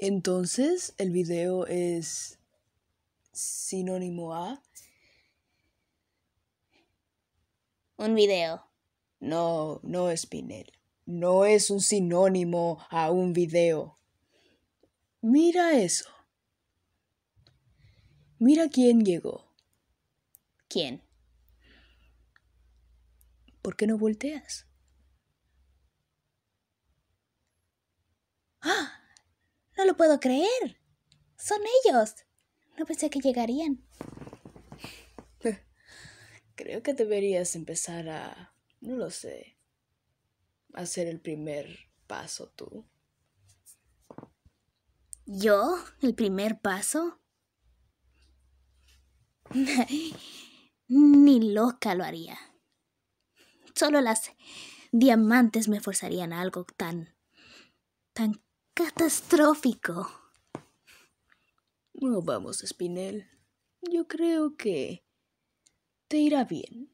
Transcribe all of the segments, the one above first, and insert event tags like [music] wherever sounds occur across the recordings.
Entonces, el video es sinónimo a... Un video. No, no, es Pinel. No es un sinónimo a un video. Mira eso. Mira quién llegó. ¿Quién? ¿Por qué no volteas? ¡Ah! No lo puedo creer. Son ellos. No pensé que llegarían. [laughs] Creo que deberías empezar a, no lo sé, hacer el primer paso tú. ¿Yo? ¿El primer paso? [laughs] Ni loca lo haría. Solo las diamantes me forzarían a algo tan... tan catastrófico. No vamos, Spinel. Yo creo que te irá bien.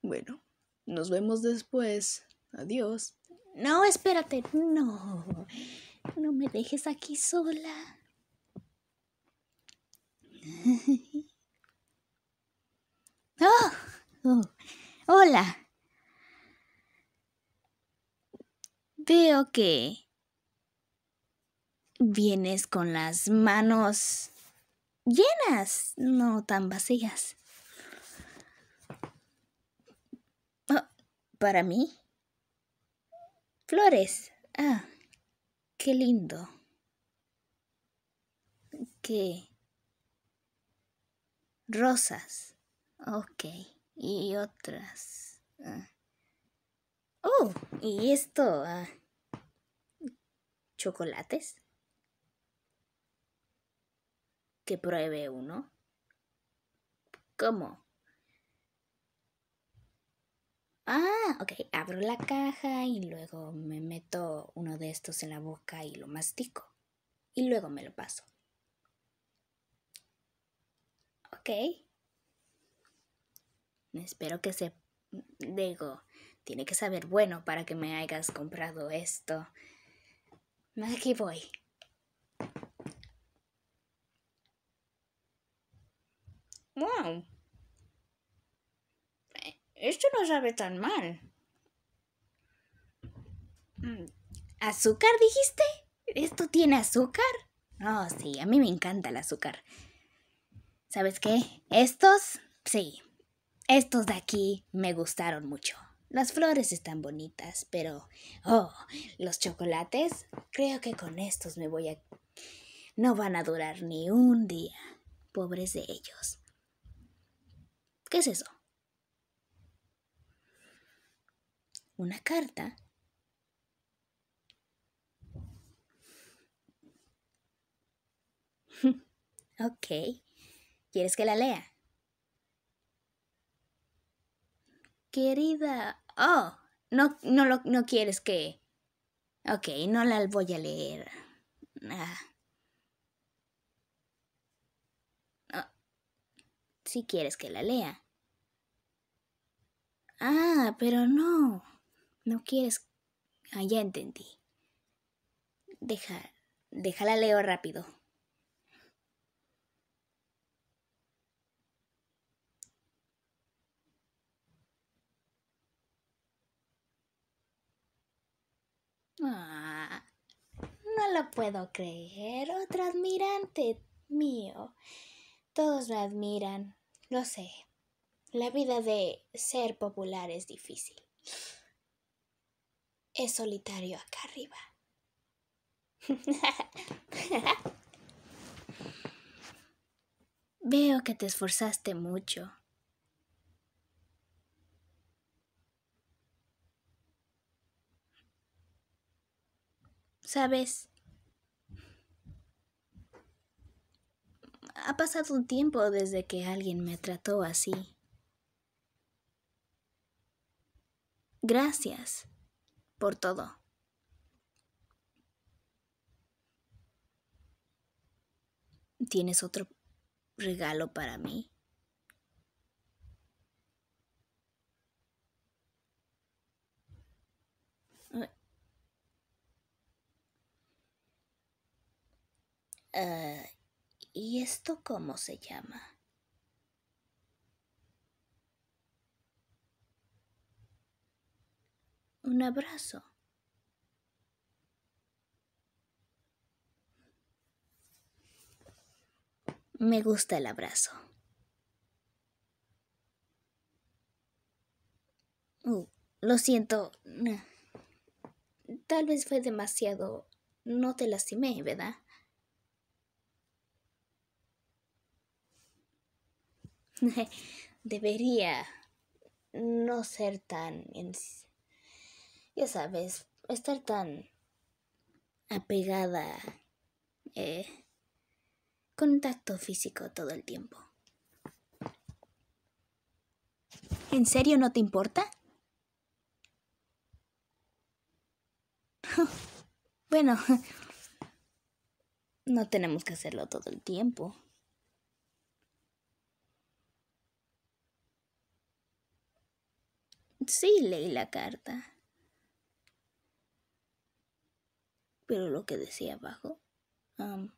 Bueno, nos vemos después. Adiós. No, espérate. No. No me dejes aquí sola. [laughs] Oh, oh. Hola. Veo que vienes con las manos llenas, no tan vacías. Ah, ¿Para mí? Flores. Ah, qué lindo. ¿Qué? Rosas. Ok. Y otras. Ah. Oh, y esto. Ah, ¿Chocolates? que pruebe uno? ¿Cómo? Ah, ok, abro la caja y luego me meto uno de estos en la boca y lo mastico. Y luego me lo paso. Ok. Espero que se... Digo, tiene que saber bueno para que me hayas comprado esto. Aquí voy. ¡Wow! Esto no sabe tan mal. Mm, ¿Azúcar dijiste? ¿Esto tiene azúcar? Oh, sí, a mí me encanta el azúcar. ¿Sabes qué? Estos, sí. Estos de aquí me gustaron mucho. Las flores están bonitas, pero... Oh, los chocolates. Creo que con estos me voy a... No van a durar ni un día. Pobres de ellos. ¿Qué es eso? Una carta [laughs] ok. ¿Quieres que la lea? Querida... Oh, no, no, no, quieres que... Ok, no la voy a leer. Ah. si quieres que la lea. Ah, pero no. No quieres... Ah, ya entendí. Deja, déjala leo rápido. Ah, no lo puedo creer. Otro admirante mío. Todos lo admiran. No sé, la vida de ser popular es difícil. Es solitario acá arriba. [laughs] Veo que te esforzaste mucho. Sabes, pasado un tiempo desde que alguien me trató así. Gracias por todo. ¿Tienes otro regalo para mí? Ah, ¿Y esto cómo se llama? Un abrazo. Me gusta el abrazo. Uh, lo siento. Tal vez fue demasiado. No te lastimé, ¿verdad? [laughs] debería no ser tan, ya sabes, estar tan apegada eh, contacto físico todo el tiempo. ¿En serio no te importa? [laughs] bueno, [laughs] no tenemos que hacerlo todo el tiempo. Sí, leí la carta. Pero lo que decía abajo, um,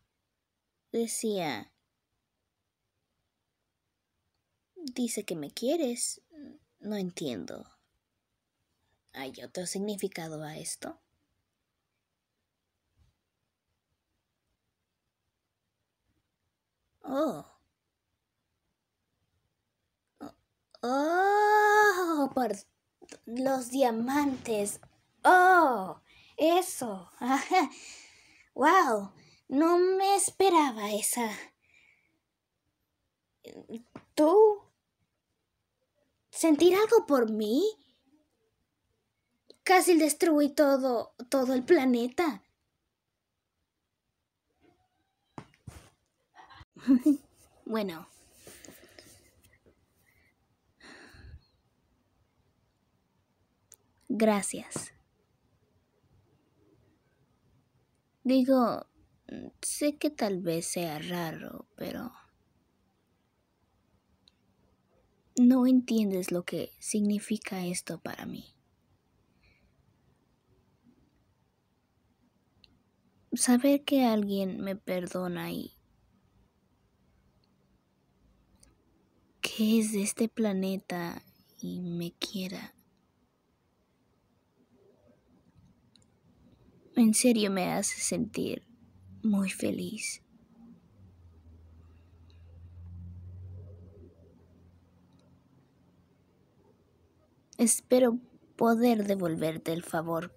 decía, dice que me quieres, no entiendo. ¿Hay otro significado a esto? Oh. oh. oh los diamantes. ¡Oh! Eso. [laughs] ¡Wow! No me esperaba esa. ¿Tú? ¿Sentir algo por mí? Casi destruí todo, todo el planeta. [laughs] bueno. Gracias. Digo, sé que tal vez sea raro, pero... No entiendes lo que significa esto para mí. Saber que alguien me perdona y... que es de este planeta y me quiera en serio me hace sentir muy feliz. Espero poder devolverte el favor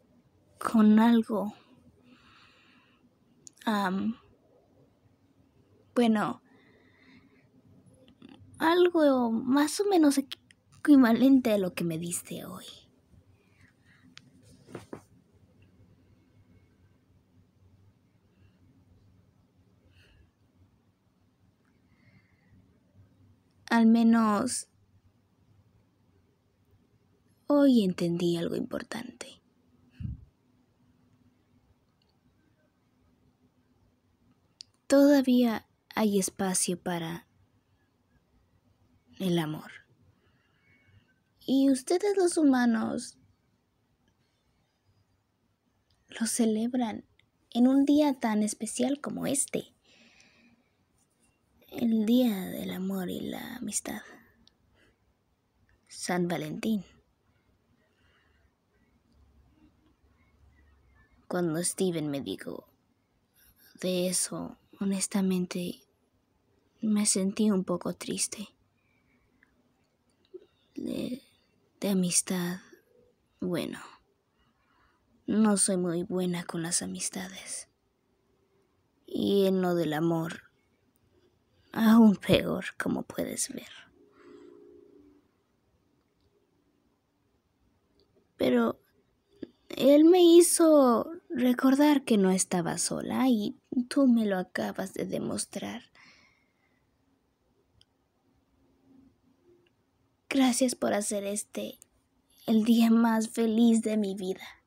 con algo. bueno, algo más o menos equivalente a lo que me diste hoy. Al menos hoy entendí algo importante. Todavía hay espacio para el amor. Y ustedes los humanos lo celebran en un día tan especial como este. El Día del Amor y la Amistad. San Valentín. Cuando Steven me dijo de eso, honestamente, me sentí un poco triste. De, de amistad, bueno, no soy muy buena con las amistades. Y en lo del amor, aún peor, como puedes ver. Pero él me hizo recordar que no estaba sola y tú me lo acabas de demostrar. Gracias por hacer este el día más feliz de mi vida.